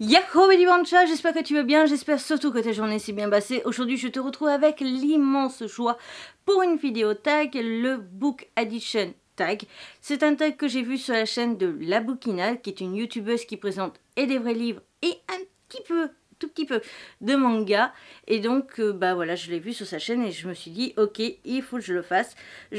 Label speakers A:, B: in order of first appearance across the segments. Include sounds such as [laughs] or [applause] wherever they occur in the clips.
A: Yahoo Bancha, j'espère que tu vas bien, j'espère surtout que ta journée s'est bien passée. Aujourd'hui, je te retrouve avec l'immense choix pour une vidéo tag, le Book Edition tag. C'est un tag que j'ai vu sur la chaîne de La Bouquina, qui est une youtubeuse qui présente et des vrais livres et un petit peu petit peu de manga. Et donc, euh, bah voilà, je l'ai vu sur sa chaîne et je me suis dit, ok, il faut que je le fasse.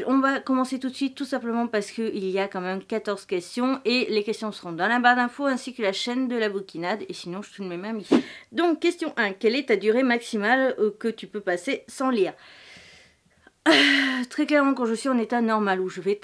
A: on va commencer tout de suite, tout simplement parce qu'il y a quand même 14 questions et les questions seront dans la barre d'infos ainsi que la chaîne de la bouquinade. Et sinon, je te le mets même ici. Donc, question 1. Quelle est ta durée maximale euh, que tu peux passer sans lire ah, Très clairement, quand je suis en état normal où je vais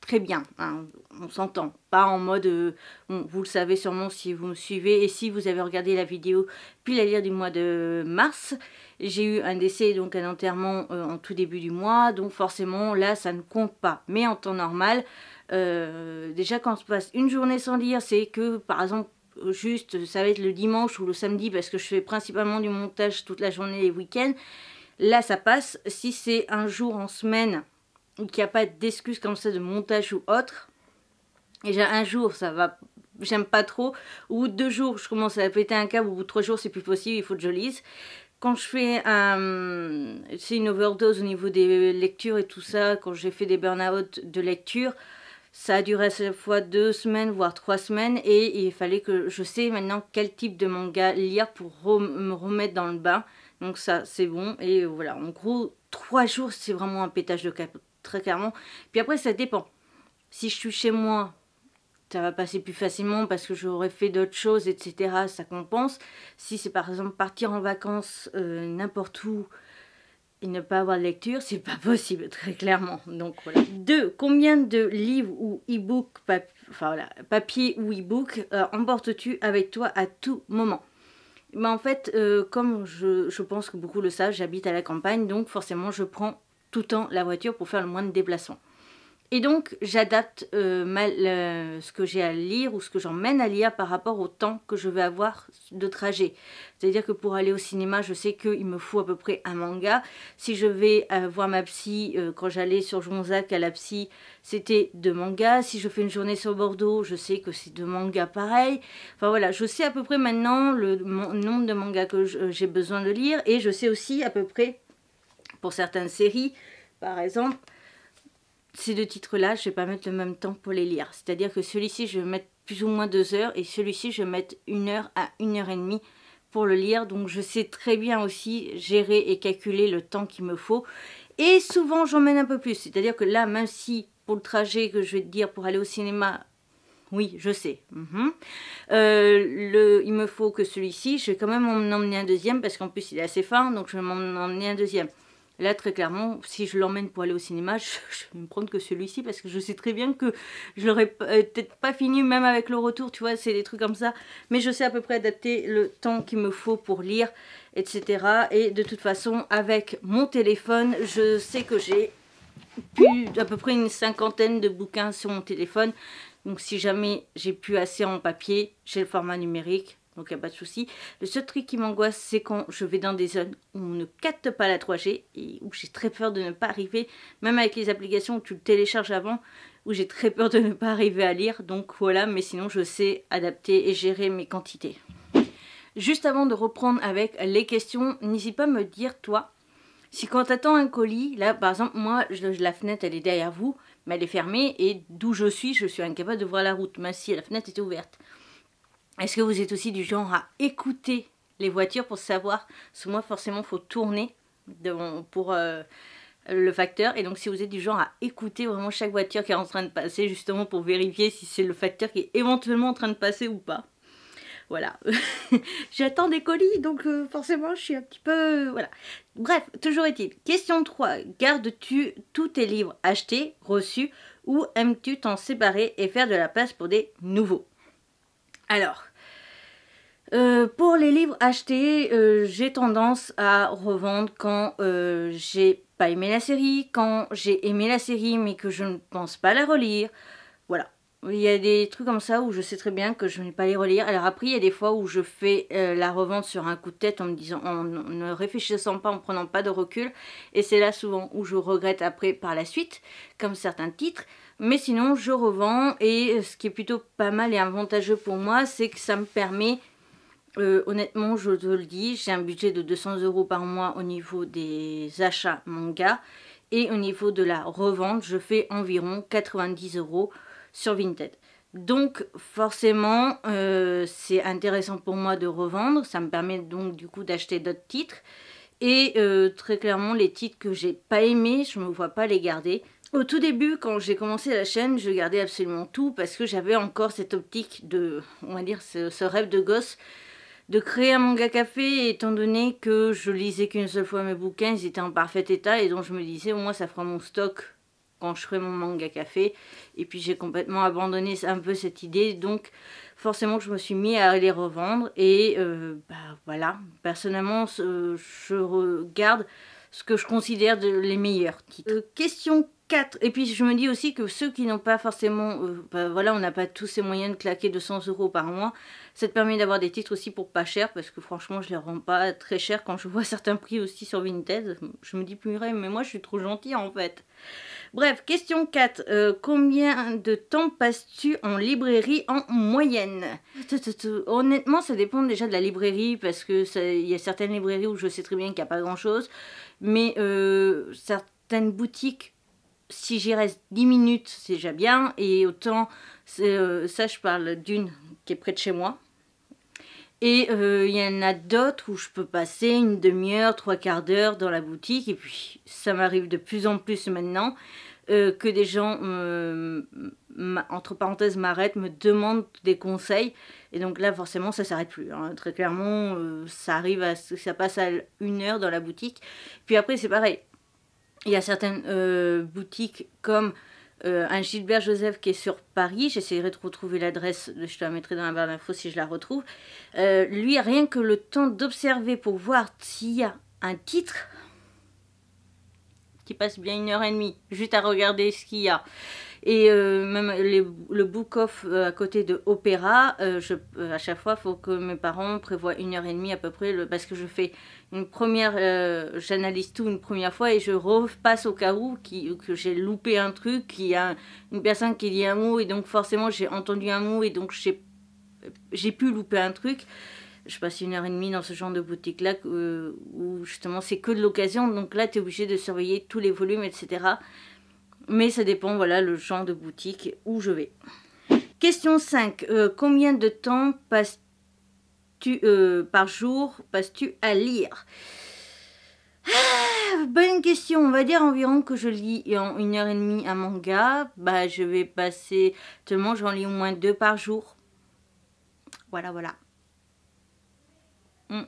A: très bien, hein, on s'entend. Pas en mode, euh, vous le savez sûrement si vous me suivez et si vous avez regardé la vidéo puis la lire du mois de mars. J'ai eu un décès, donc un enterrement euh, en tout début du mois, donc forcément là ça ne compte pas. Mais en temps normal, euh, déjà quand on se passe une journée sans lire, c'est que par exemple juste ça va être le dimanche ou le samedi parce que je fais principalement du montage toute la journée et week-ends. Là ça passe. Si c'est un jour en semaine, qu'il n'y a pas d'excuses comme ça de montage ou autre, et j'ai un jour, ça va, j'aime pas trop. Ou deux jours, je commence à péter un câble. Ou trois jours, c'est plus possible, il faut que je lise. Quand je fais un, c'est une overdose au niveau des lectures et tout ça, quand j'ai fait des burn-out de lecture, ça a duré à chaque fois deux semaines, voire trois semaines, et il fallait que je sais maintenant quel type de manga lire pour me remettre dans le bain. Donc ça, c'est bon. Et voilà, en gros, trois jours, c'est vraiment un pétage de cap, très clairement. Puis après, ça dépend. Si je suis chez moi, ça va passer plus facilement parce que j'aurais fait d'autres choses, etc. Ça compense. Si c'est par exemple partir en vacances euh, n'importe où et ne pas avoir de lecture, c'est pas [laughs] possible, très clairement. Donc voilà. Deux, combien de livres ou e books enfin, voilà, papier ou e-book, euh, emportes-tu avec toi à tout moment ben, En fait, euh, comme je, je pense que beaucoup le savent, j'habite à la campagne, donc forcément je prends tout le temps la voiture pour faire le moins de déplacements. Et donc, j'adapte euh, ce que j'ai à lire ou ce que j'emmène à lire par rapport au temps que je vais avoir de trajet. C'est-à-dire que pour aller au cinéma, je sais qu'il me faut à peu près un manga. Si je vais euh, voir ma psy, euh, quand j'allais sur Jonzac à la psy, c'était deux mangas. Si je fais une journée sur Bordeaux, je sais que c'est deux mangas pareil Enfin voilà, je sais à peu près maintenant le nombre de mangas que j'ai besoin de lire. Et je sais aussi à peu près, pour certaines séries, par exemple, ces deux titres-là, je vais pas mettre le même temps pour les lire. C'est-à-dire que celui-ci, je vais mettre plus ou moins deux heures et celui-ci, je vais mettre une heure à une heure et demie pour le lire. Donc je sais très bien aussi gérer et calculer le temps qu'il me faut. Et souvent, j'emmène un peu plus. C'est-à-dire que là, même si pour le trajet que je vais te dire pour aller au cinéma, oui, je sais. Mhm. Euh, il me faut que celui-ci, je vais quand même en emmener un deuxième parce qu'en plus il est assez fin, donc je vais m'en emmener un deuxième. Là, très clairement, si je l'emmène pour aller au cinéma, [laughs] je, vais me prendre que celui-ci parce que je sais très bien que je l'aurais euh, peut-être pas fini même avec le retour, tu vois, c'est des trucs comme ça. Mais je sais à peu près adapter le temps qu'il me faut pour lire, etc. Et de toute façon, avec mon téléphone, je sais que j'ai à peu près une cinquantaine de bouquins sur mon téléphone. Donc si jamais j'ai plus assez en papier, j'ai le format numérique donc il n'y a pas de souci. Le seul truc qui m'angoisse, c'est quand je vais dans des zones où on ne capte pas la 3G et où j'ai très peur de ne pas arriver, même avec les applications où tu le télécharges avant, où j'ai très peur de ne pas arriver à lire. Donc voilà, mais sinon je sais adapter et gérer mes quantités. Juste avant de reprendre avec les questions, n'hésite pas à me dire toi, si quand attends un colis, là par exemple moi je, la fenêtre elle est derrière vous, mais elle est fermée et d'où je suis je suis incapable de voir la route, même si la fenêtre était ouverte. Est-ce que vous êtes aussi du genre à écouter les voitures pour savoir Parce moi, forcément, il faut tourner pour euh, le facteur. Et donc, si vous êtes du genre à écouter vraiment chaque voiture qui est en train de passer, justement pour vérifier si c'est le facteur qui est éventuellement en train de passer ou pas. Voilà. [laughs] J'attends des colis, donc euh, forcément, je suis un petit peu... voilà. Bref, toujours est-il. Question 3. Gardes-tu tous tes livres achetés, reçus, ou aimes-tu t'en séparer et faire de la place pour des nouveaux Alors, euh, pour les livres achetés, euh, j'ai tendance à revendre quand euh, j'ai pas aimé la série, quand j'ai aimé la série mais que je ne pense pas la relire. Voilà. Il y a des trucs comme ça où je sais très bien que je ne vais pas les relire. Alors après, il y a des fois où je fais la revente sur un coup de tête en me disant, en ne réfléchissant pas, en prenant pas de recul. Et c'est là souvent où je regrette après par la suite, comme certains titres. Mais sinon, je revends et ce qui est plutôt pas mal et avantageux pour moi, c'est que ça me permet euh, honnêtement, je te le dis, j'ai un budget de 200 euros par mois au niveau des achats manga et au niveau de la revente, je fais environ 90 euros sur Vinted. Donc forcément, euh, c'est intéressant pour moi de revendre. Ça me permet donc du coup d'acheter d'autres titres. Et euh, très clairement, les titres que j'ai pas aimés, je me vois pas les garder. Au tout début, quand j'ai commencé la chaîne, je gardais absolument tout parce que j'avais encore cette optique de, on va dire, ce rêve de gosse de créer un manga café étant donné que je lisais qu'une seule fois mes bouquins, ils étaient en parfait état et donc je me disais au moins ça fera mon stock quand je ferai mon manga café et puis j'ai complètement abandonné un peu cette idée donc forcément je me suis mis à les revendre et euh, bah, voilà personnellement je regarde ce que je considère de les meilleurs titres. Euh, question 4. Et puis je me dis aussi que ceux qui n'ont pas forcément, euh, bah, voilà, on n'a pas tous ces moyens de claquer 200 euros par mois, ça te permet d'avoir des titres aussi pour pas cher, parce que franchement je les rends pas très cher quand je vois [laughs] certains prix aussi sur Vinted. Je me dis purée, mais moi je suis trop gentille en fait. Bref, question 4. Euh, combien de temps passes-tu en librairie en moyenne [laughs] Honnêtement, ça dépend déjà de la librairie, parce que il y a certaines librairies où je sais très bien qu'il n'y a pas grand-chose. Mais euh, certaines boutiques, si j'y reste 10 minutes, c'est déjà bien. Et autant, euh, ça je parle d'une qui est près de chez moi. Et euh, il y en a d'autres où je peux passer une demi-heure, trois quarts d'heure dans la boutique. Et puis ça m'arrive de plus en plus maintenant euh, que des gens, euh, entre parenthèses, m'arrêtent, me demandent des conseils. Et donc là, forcément, ça s'arrête plus. Hein. Très clairement, euh, ça arrive ça passe à une heure dans la boutique. Puis après, c'est pareil. Il y a certaines boutiques comme un Gilbert Joseph qui est sur Paris. J'essaierai de retrouver l'adresse, je te la mettrai dans la barre d'infos si je la retrouve. lui, rien que le temps d'observer pour voir s'il y a un titre qui passe bien une heure et demie juste à regarder ce qu'il y a. Et euh, même les, le book-off euh, à côté de Opéra, euh, je, à chaque fois, il faut que mes parents prévoient une heure et demie à peu près, le, parce que je fais une première, j'analyse tout une première fois et je repasse au cas où qui, que j'ai loupé un truc, qu'il y a une personne qui dit un mot et donc forcément j'ai entendu un mot et donc j'ai pu louper un truc je passe une heure et demie dans ce genre de boutique-là euh, où justement c'est que de l'occasion. Donc là, tu es obligé de surveiller tous les volumes, etc. Mais ça dépend, voilà, le genre de boutique où je vais. Question 5. Euh, combien de temps passes-tu euh, par jour passes-tu à lire ah, Bonne question. On va dire environ que je lis en une heure et demie un manga. Bah, je vais passer. Tellement, j'en lis au moins deux par jour. Voilà, voilà. Mm.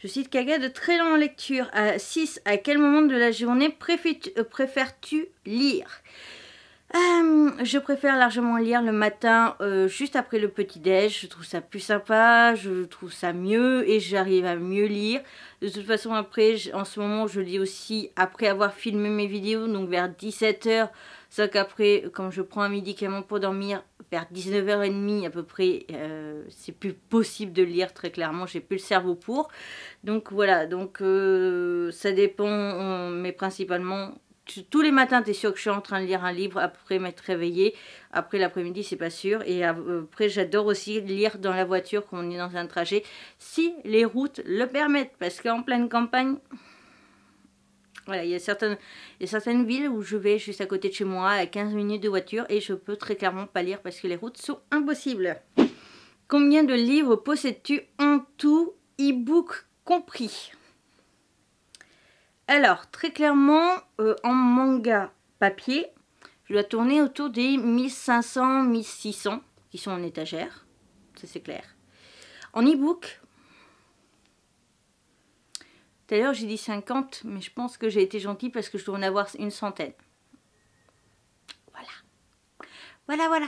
A: Je cite Kaga de très longue lecture. À 6, à quel moment de la journée euh, préfères-tu lire euh, je préfère largement lire le matin, euh, juste après le petit-déj. Je trouve ça plus sympa, je trouve ça mieux et j'arrive à mieux lire. De toute façon, après, en ce moment, je lis aussi après avoir filmé mes vidéos, donc vers 17h. Sauf qu'après, quand je prends un médicament pour dormir, vers 19h30 à peu près, euh, c'est plus possible de lire très clairement, j'ai plus le cerveau pour. Donc voilà, donc euh, ça dépend, mais principalement tous les matins, tu es sûr que je suis en train de lire un livre, après m'être réveillée. Après l'après-midi, c'est pas sûr. Et euh, après, j'adore aussi lire dans la voiture quand on est dans un trajet, si les routes le permettent. Parce qu'en pleine campagne, voilà, il y, a certaines, certaines villes où je vais juste à côté de chez moi, à 15 minutes de voiture, et je peux très clairement pas lire parce que les routes sont impossibles. Combien de livres possèdes-tu en tout, e-book compris Alors, très clairement, euh, en manga papier, je dois tourner autour des 1500-1600 qui sont en étagère, ça c'est clair. En e-book, D'ailleurs, j'ai dit 50, mais je pense que j'ai été gentille parce que je dois en avoir une centaine. Voilà. Voilà, voilà.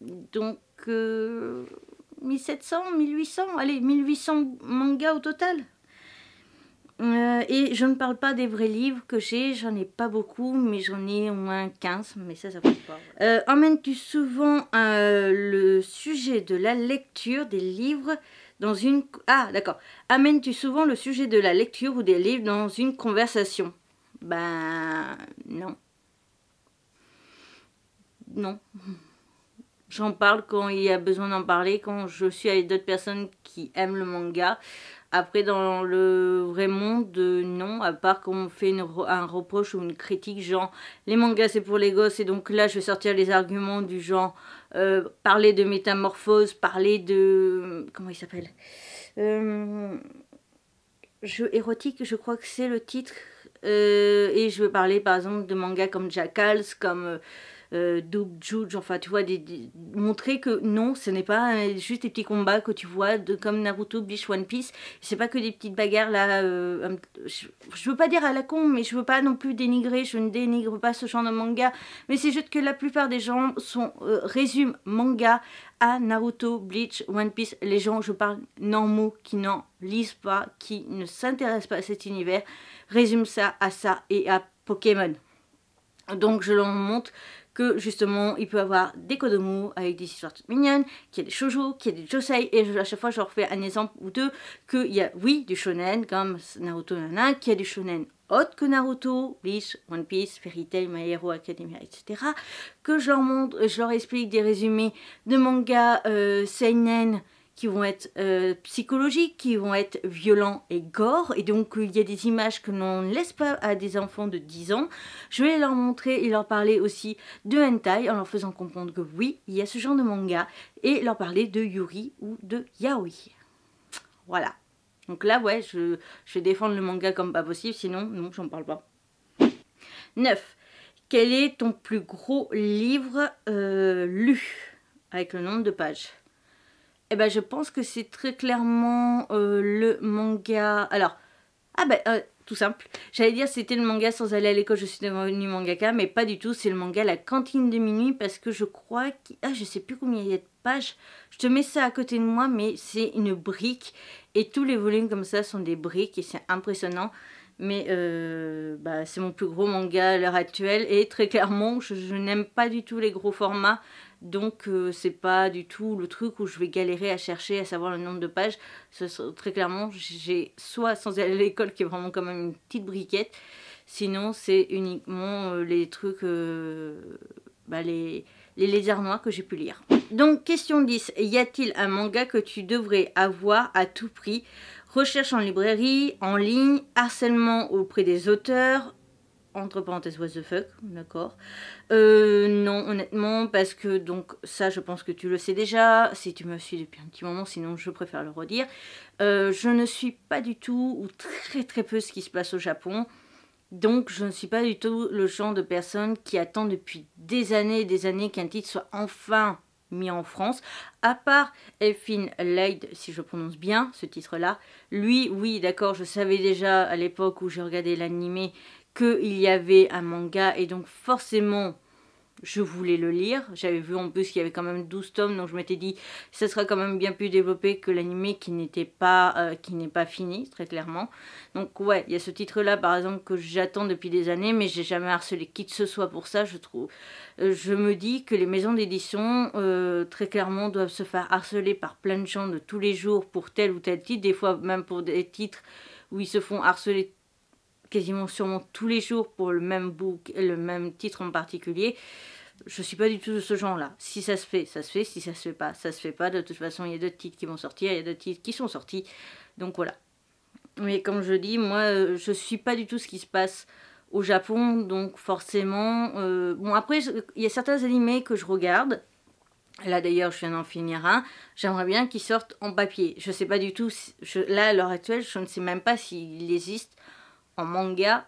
A: Donc, 1700, euh, 1800, allez, 1800 mangas au total. Euh, et je ne parle pas des vrais livres que j'ai, j'en ai pas beaucoup, mais j'en ai au moins 15, mais ça, ça passe pas. Euh, emmènes-tu souvent le sujet de la lecture des livres dans une... Ah, d'accord. Amènes-tu souvent le sujet de la lecture ou des livres dans une conversation Ben non. Non. J'en parle quand il y a besoin d'en parler, quand je suis avec d'autres personnes qui aiment le manga. Après, dans le vrai monde, non, à part qu'on fait un reproche ou une critique, genre les mangas c'est pour les gosses, et donc là je vais sortir les arguments du genre euh, parler de métamorphose, parler de. Comment il s'appelle euh, Jeu érotique, je crois que c'est le titre. Euh, et je vais parler par exemple de mangas comme Jackals, comme euh, euh, Doug Judge, enfin tu vois, montrer que non, ce n'est pas euh, juste des petits combats que tu vois comme Naruto, Bleach, One Piece, c'est pas que des petites bagarres là, euh, je, veux pas dire à la con, mais je veux pas non plus dénigrer, je ne dénigre pas ce genre de manga, mais c'est juste que la plupart des gens sont, euh, résument manga à Naruto, Bleach, One Piece, les gens, je parle normaux, qui n'en lisent pas, qui ne s'intéressent pas à cet univers, résument ça à ça et à Pokémon. Donc je leur montre que justement il peut avoir des Kodomo avec des histoires toutes mignonnes, qu'il y a des shoujo, qu'il y a des josei, et à chaque fois je refais un exemple ou deux, qu'il y a oui du shonen comme Naruto Nana, qu'il y a du shonen autre que Naruto, Bleach, One Piece, Fairy Tail, My Hero Academia, etc. Que je leur montre, je leur explique des résumés de mangas euh, seinen, qui vont être euh, psychologiques, qui vont être violents et gore. Et donc, euh, il y a des images que l'on ne laisse pas à des enfants de 10 ans. Je vais leur montrer et leur parler aussi de hentai en leur faisant comprendre que oui, il y a ce genre de manga et leur parler de yuri ou de yaoi. Voilà. Donc là, ouais, je, vais défendre le manga comme pas possible, sinon, non, j'en parle pas. 9. Quel est ton plus gros livre euh, lu avec le nombre de pages eh ben, je pense que c'est très clairement euh, le manga. Alors, ah ben, euh, tout simple. J'allais dire c'était le manga sans aller à l'école, je suis devenue mangaka, mais pas du tout. C'est le manga La Cantine de Minuit parce que je crois que. Ah, je sais plus combien il y a de pages. Je te mets ça à côté de moi, mais c'est une brique. Et tous les volumes comme ça sont des briques et c'est impressionnant. Mais euh, bah, c'est mon plus gros manga à l'heure actuelle et très clairement, je n'aime pas du tout les gros formats. Donc euh, c'est pas du tout le truc où je vais galérer à chercher à savoir le nombre de pages. très clairement, j'ai soit sans aller à l'école qui est vraiment quand même une petite briquette, sinon c'est uniquement euh, les trucs, euh, bah, les, les lézards noirs que j'ai pu lire. Donc question 10, y a-t-il un manga que tu devrais avoir à tout prix Recherche en librairie, en ligne, harcèlement auprès des auteurs, entre parenthèses what the fuck, d'accord euh, Non, honnêtement, parce que donc ça, je pense que tu le sais déjà, si tu me suis depuis un petit moment, sinon je préfère le redire. Euh, je ne suis pas du tout ou très très peu ce qui se passe au Japon. Donc je ne suis pas du tout le genre de personne qui attend depuis des années et des années qu'un titre soit enfin mis en France. À part Elfin Laid, si je prononce bien ce titre-là, lui, oui, d'accord, je savais déjà à l'époque où j'ai regardé l'animé qu'il y avait un manga et donc forcément je voulais le lire. J'avais vu en plus qu'il y avait quand même 12 tomes, donc je m'étais dit ça sera quand même bien plus développé que l'animé qui n'était pas euh, qui n'est pas fini très clairement. Donc ouais, il y a ce titre là par exemple que j'attends depuis des années, mais j'ai jamais harcelé qui que ce soit pour ça. Je trouve, euh, je me dis que les maisons d'édition euh, très clairement doivent se faire harceler par plein de gens de tous les jours pour tel ou tel titre, des fois même pour des titres où ils se font harceler quasiment sûrement tous les jours pour le même book, et le même titre en particulier. Je suis pas du tout de ce genre-là. Si ça se fait, ça se fait. Si ça se fait pas, ça se fait pas. De toute façon, il y a d'autres titres qui vont sortir, il y a d'autres titres qui sont sortis. Donc voilà. Mais comme je dis, moi, euh, je suis pas du tout ce qui se passe au Japon. Donc forcément... Euh, bon, après, il y a certains animés que je regarde. Là d'ailleurs, je viens d'en finir un. J'aimerais bien qu'ils sortent en papier. Je sais pas du tout. Là, à l'heure actuelle, je ne sais même pas s'ils existent en manga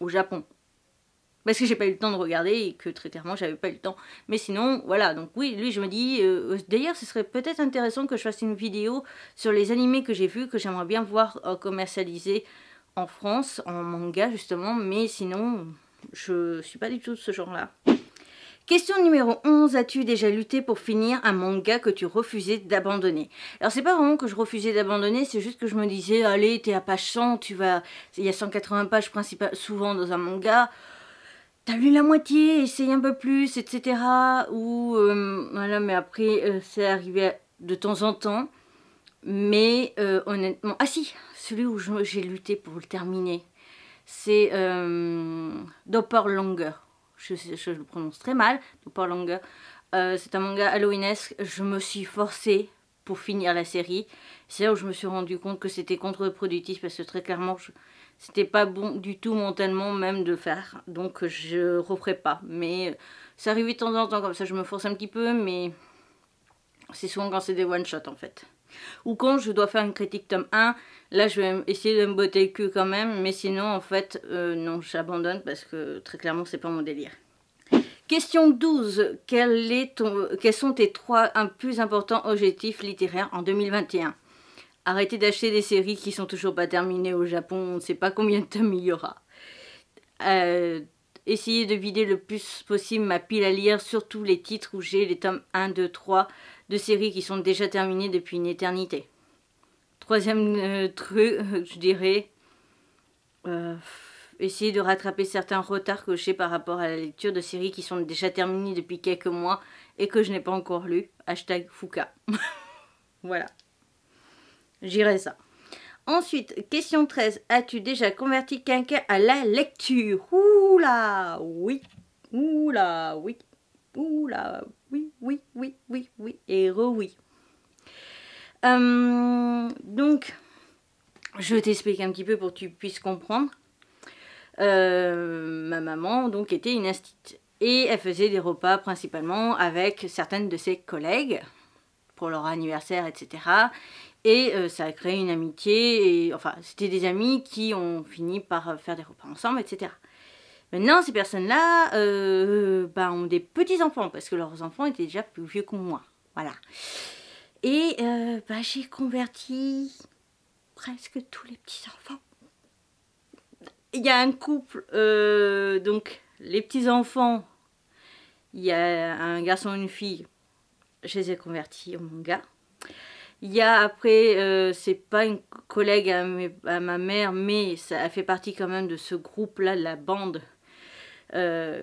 A: au Japon. Parce que j'ai pas eu le temps de regarder et que très clairement j'avais pas eu le temps. Mais sinon, voilà, donc oui, lui je me dis, euh, d'ailleurs ce serait peut-être intéressant que je fasse une vidéo sur les animés que j'ai vus, que j'aimerais bien voir euh, commercialisés en France, en manga justement, mais sinon je suis pas du tout de ce genre-là. Question numéro 11. As-tu déjà lutté pour finir un manga que tu refusais d'abandonner Alors, c'est pas vraiment que je refusais d'abandonner, c'est juste que je me disais, allez, t'es à page 100, tu vas. Il y a 180 pages principales, souvent dans un manga. T'as lu la moitié, essaye un peu plus, etc. Ou euh, voilà, mais après, euh, c'est arrivé de temps en temps. Mais euh, honnêtement, ah si, celui où j'ai lutté pour le terminer, c'est Dopper Longer je, le prononce très mal, donc pas Euh, c'est un manga halloweenesque, je me suis forcée pour finir la série. C'est là où je me suis rendu compte que c'était contre-productif parce que très clairement, c'était pas bon du tout mentalement même de faire. Donc je referai pas. Mais euh, ça arrive de temps en temps comme ça, je me force un petit peu, mais c'est souvent quand c'est des one shot en fait. Ou quand je dois faire une critique tome 1, là je vais essayer de me botter le cul quand même, mais sinon en fait, euh, non, j'abandonne parce que très clairement c'est pas mon délire. Question 12. Quel est quels sont tes trois plus importants objectifs littéraires en 2021 Arrêtez d'acheter des séries qui sont toujours pas terminées au Japon, on ne sait pas combien de tomes il y aura. Euh, essayer de vider le plus possible ma pile à lire, surtout les titres où j'ai les tomes 1, 2, 3 de séries qui sont déjà terminées depuis une éternité. Troisième euh, truc, euh, je dirais, euh, essayer de rattraper certains retards que par rapport à la lecture de séries qui sont déjà terminées depuis quelques mois et que je n'ai pas encore lues. Hashtag Fouca. [laughs] voilà. J'irai ça. Ensuite, question 13. As-tu déjà converti quelqu'un à la lecture Oula, oui. Oula, oui. Oula, oui, oui, oui, oui, oui, et oui euh, donc, je t'explique un petit peu pour que tu puisses comprendre. Euh, ma maman, donc, était une astite. Et elle faisait des repas principalement avec certaines de ses collègues pour leur anniversaire, etc. Et euh, ça a créé une amitié, et enfin, c'était des amis qui ont fini par faire des repas ensemble, etc. Maintenant, ces personnes-là euh, bah, ont des petits-enfants, parce que leurs enfants étaient déjà plus vieux que moi. Voilà. Et euh, bah, j'ai converti presque tous les petits-enfants. Il y a un couple, euh, donc les petits-enfants, il y a un garçon et une fille, je les ai convertis mon gars. Il y a après, c'est pas une collègue à, à, ma mère, mais ça fait partie quand même de ce groupe-là, la bande euh,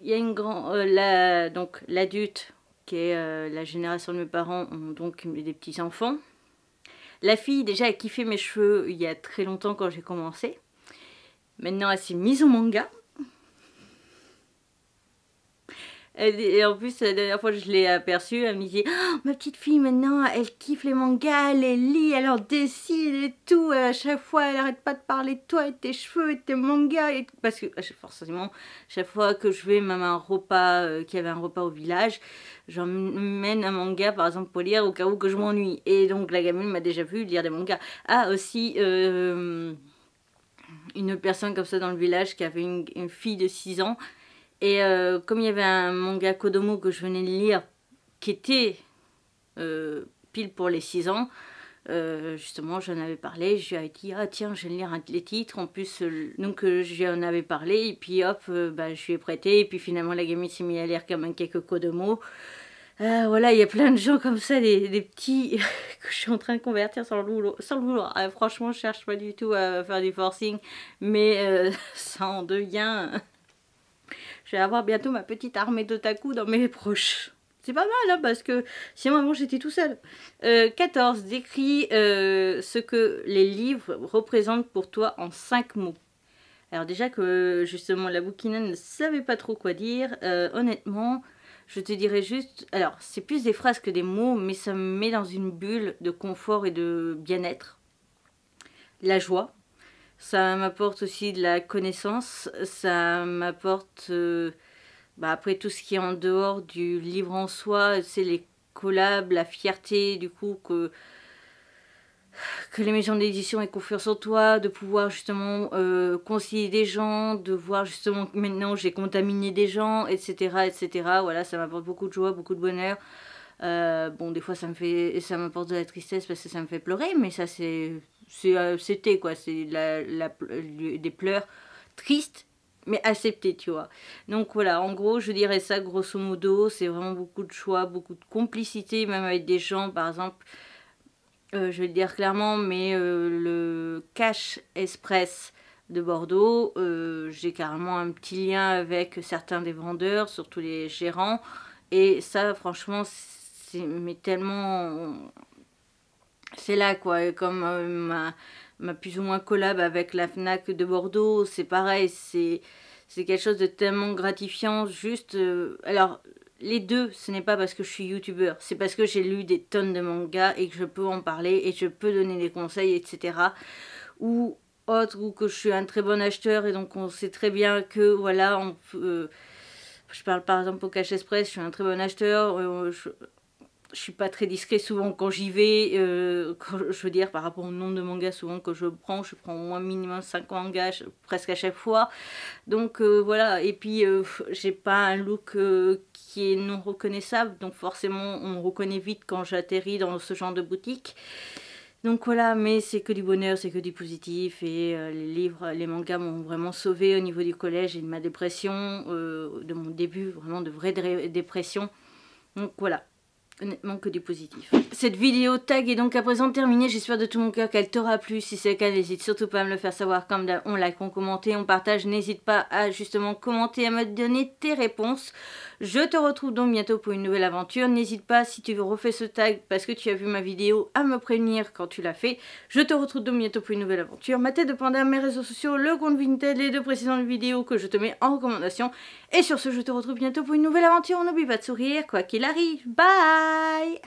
A: il y a une grande euh, la, donc l'adulte qui est euh, la génération de mes parents ont donc des petits enfants. La fille déjà a kiffé mes cheveux il y a très longtemps quand j'ai commencé. Maintenant elle s'est mise au manga. et en plus, la dernière fois que je l'ai aperçue, elle me disait oh, Ma petite fille, maintenant, elle kiffe les mangas, les lit, elle en décide et tout. à chaque fois, elle arrête pas de parler de toi et tes cheveux et tes mangas. Parce que, euh, forcément, chaque fois que je vais, même un repas, euh, qu'il y avait un repas au village, j'emmène un manga, par exemple, pour lire au cas où que je m'ennuie. Et donc, la gamine m'a déjà vu lire des mangas. Ah, aussi. Euh, une personne comme ça dans le village qui avait une, une fille de 6 ans et euh, comme il y avait un manga Kodomo que je venais de lire, qui était euh, pile pour les 6 ans, euh, justement, j'en avais parlé, je lui dit, ah tiens, je vais lire les titres, en plus, donc j'en avais parlé, et puis hop, bah, je lui ai prêté, et puis finalement, la gamine s'est mise à lire comme même quelques Kodomo. voilà, il y a plein de gens comme ça, des, petits [laughs] que je suis en train de convertir sans le vouloir. Sans le vouloir. franchement, je cherche pas du tout à faire du forcing, mais [laughs] ça en devient je vais avoir bientôt ma petite armée d'otaku dans mes proches. C'est pas mal, hein, parce que sinon avant j'étais tout seul. 14. Euh, décris euh, ce que les livres représentent pour toi en 5 mots. Alors déjà que justement la bouquina ne savait pas trop quoi dire, euh, honnêtement, je te dirais juste... Alors c'est plus des phrases que des mots, mais ça me met dans une bulle de confort et de bien-être. La joie, ça m'apporte aussi de la connaissance, ça m'apporte euh, bah, après tout ce qui est en dehors du livre en soi, c'est les collabs, la fierté du coup que, que les maisons d'édition aient confiance en toi, de pouvoir justement euh, concilier des gens, de voir justement que maintenant j'ai contaminé des gens, etc. etc. Voilà, ça m'apporte beaucoup de joie, beaucoup de bonheur. Euh, bon, des fois, ça me fait, ça m'apporte de la tristesse parce que ça me fait pleurer, mais ça, c'est, euh, c'était quoi, c'est la, des pleurs tristes, mais acceptées, tu vois. Donc voilà, en gros, je dirais ça grosso modo. C'est vraiment beaucoup de choix, beaucoup de complicité, même avec des gens, par exemple. Euh, je vais le dire clairement, mais le Cash Express de Bordeaux, j'ai carrément un petit lien avec certains des vendeurs, surtout les gérants. Et ça, franchement, c'est mais tellement c'est là quoi comme euh, ma, ma, plus ou moins collab avec la Fnac de Bordeaux c'est pareil c'est c'est quelque chose de tellement gratifiant juste euh, alors les deux, ce n'est pas parce que je suis youtubeur, c'est parce que j'ai lu des tonnes de mangas et que je peux en parler et je peux donner des conseils, etc. Ou autre, ou que je suis un très bon acheteur et donc on sait très bien que voilà, on euh, je parle par exemple au Cash Express, je suis un très bon acheteur, je, je suis pas très discrète souvent quand j'y vais. Euh, je veux dire, par rapport au nombre de mangas souvent que je prends, je prends au moins minimum 5 mangas presque à chaque fois. Donc euh, voilà, et puis je euh, j'ai pas un look qui est non reconnaissable, donc forcément on me reconnaît vite quand j'atterris dans ce genre de boutique. Donc voilà, mais c'est que du bonheur, c'est que du positif et les livres, les mangas m'ont vraiment sauvé au niveau du collège et de ma dépression, de mon début, vraiment de vraie dépression. Donc voilà, honnêtement que du positif. Cette vidéo tag est donc à présent terminée, j'espère de tout mon cœur qu'elle t'aura plu, si c'est le cas n'hésite surtout pas à me le faire savoir comme on like, on commente, on partage, n'hésite pas à justement commenter, à me donner tes réponses. Je te retrouve donc bientôt pour une nouvelle aventure. N'hésite pas, si tu veux refais ce tag parce que tu as vu ma vidéo, à me prévenir quand tu l'as fait. Je te retrouve donc bientôt pour une nouvelle aventure. Ma tête de panda, mes réseaux sociaux, le compte Vinted, les deux précédentes vidéos que je te mets en recommandation. Et sur ce, je te retrouve bientôt pour une nouvelle aventure. N'oublie pas de sourire, quoi qu'il arrive. Bye